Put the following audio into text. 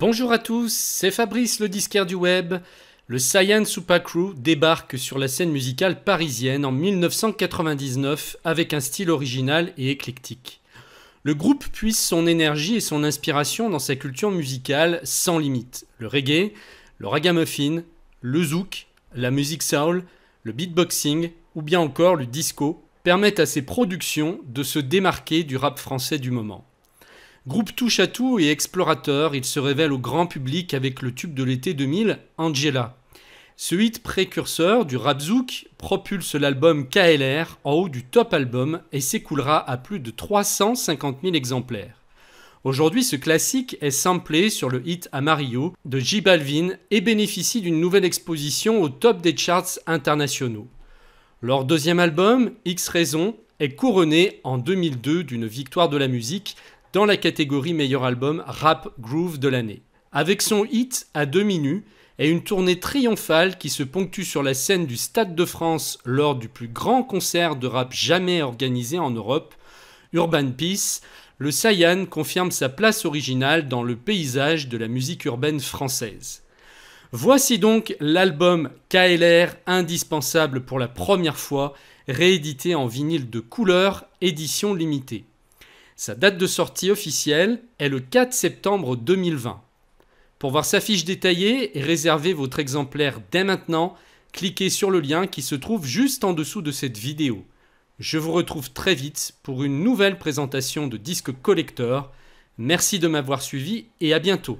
Bonjour à tous, c'est Fabrice le disquaire du web. Le Cyan Super Crew débarque sur la scène musicale parisienne en 1999 avec un style original et éclectique. Le groupe puise son énergie et son inspiration dans sa culture musicale sans limite. Le reggae, le ragamuffin, le zouk, la musique soul, le beatboxing ou bien encore le disco permettent à ses productions de se démarquer du rap français du moment. Groupe touche à tout et explorateur, il se révèle au grand public avec le tube de l'été 2000, Angela. Ce hit précurseur du Rapzouk propulse l'album KLR en haut du top album et s'écoulera à plus de 350 000 exemplaires. Aujourd'hui, ce classique est samplé sur le hit Mario » de J Balvin et bénéficie d'une nouvelle exposition au top des charts internationaux. Leur deuxième album, X Raison, est couronné en 2002 d'une victoire de la musique dans la catégorie meilleur album rap groove de l'année. Avec son hit à demi minutes et une tournée triomphale qui se ponctue sur la scène du Stade de France lors du plus grand concert de rap jamais organisé en Europe, Urban Peace, le Cyan confirme sa place originale dans le paysage de la musique urbaine française. Voici donc l'album KLR indispensable pour la première fois, réédité en vinyle de couleur, édition limitée. Sa date de sortie officielle est le 4 septembre 2020. Pour voir sa fiche détaillée et réserver votre exemplaire dès maintenant, cliquez sur le lien qui se trouve juste en dessous de cette vidéo. Je vous retrouve très vite pour une nouvelle présentation de disques collector. Merci de m'avoir suivi et à bientôt.